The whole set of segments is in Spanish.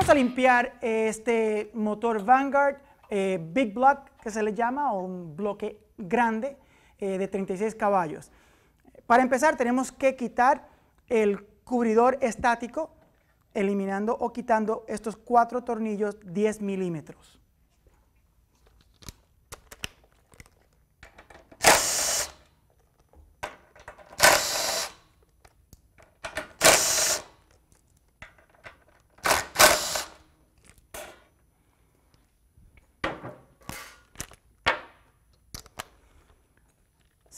Vamos a limpiar este motor Vanguard eh, Big Block, que se le llama, o un bloque grande eh, de 36 caballos. Para empezar tenemos que quitar el cubridor estático, eliminando o quitando estos cuatro tornillos 10 milímetros.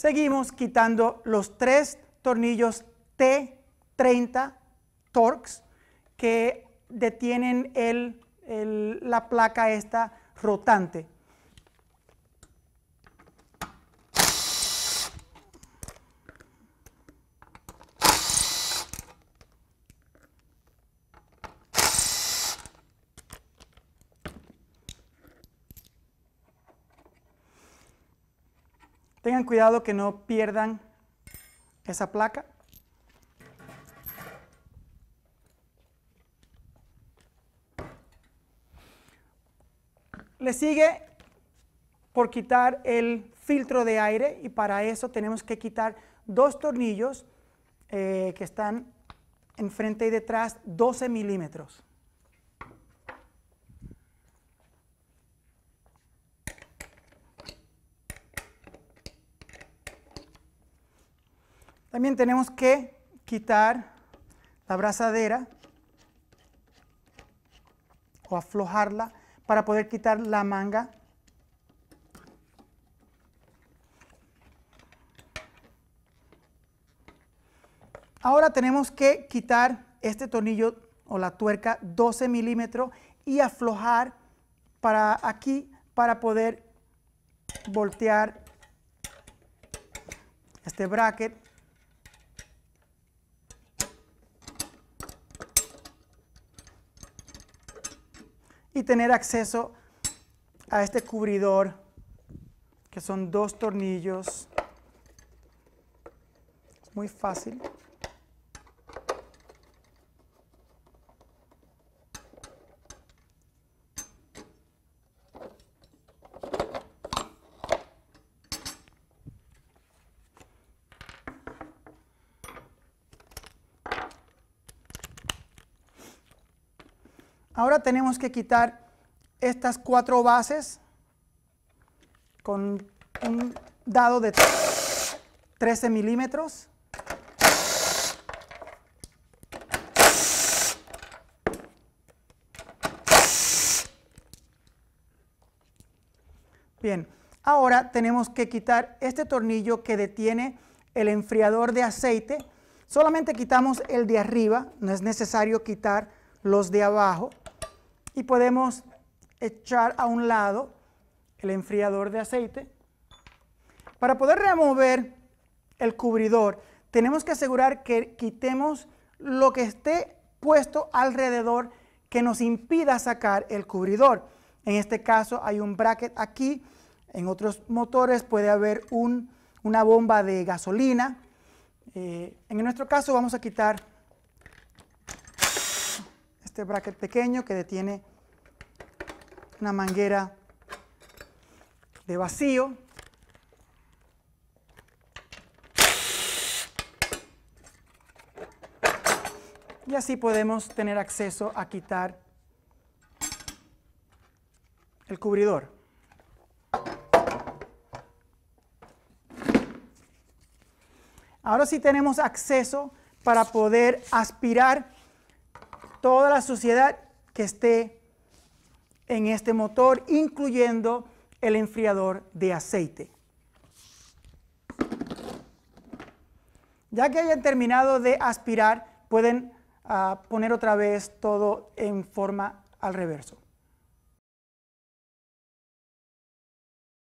Seguimos quitando los tres tornillos T30 Torx que detienen la placa esta rotante. Tengan cuidado que no pierdan esa placa. Le sigue por quitar el filtro de aire y para eso tenemos que quitar dos tornillos eh, que están enfrente y detrás 12 milímetros. También tenemos que quitar la abrazadera o aflojarla para poder quitar la manga. Ahora tenemos que quitar este tornillo o la tuerca 12 milímetros y aflojar para aquí para poder voltear este bracket y tener acceso a este cubridor que son dos tornillos. Es muy fácil. Ahora tenemos que quitar estas cuatro bases con un dado de 13 milímetros. Bien, ahora tenemos que quitar este tornillo que detiene el enfriador de aceite. Solamente quitamos el de arriba, no es necesario quitar los de abajo y podemos echar a un lado el enfriador de aceite. Para poder remover el cubridor, tenemos que asegurar que quitemos lo que esté puesto alrededor que nos impida sacar el cubridor. En este caso hay un bracket aquí, en otros motores puede haber una bomba de gasolina. Eh, en nuestro caso vamos a quitar este bracket pequeño que detiene una manguera de vacío. Y así podemos tener acceso a quitar el cubridor. Ahora sí tenemos acceso para poder aspirar toda la suciedad que esté en este motor, incluyendo el enfriador de aceite. Ya que hayan terminado de aspirar, pueden ah, poner otra vez todo en forma al reverso.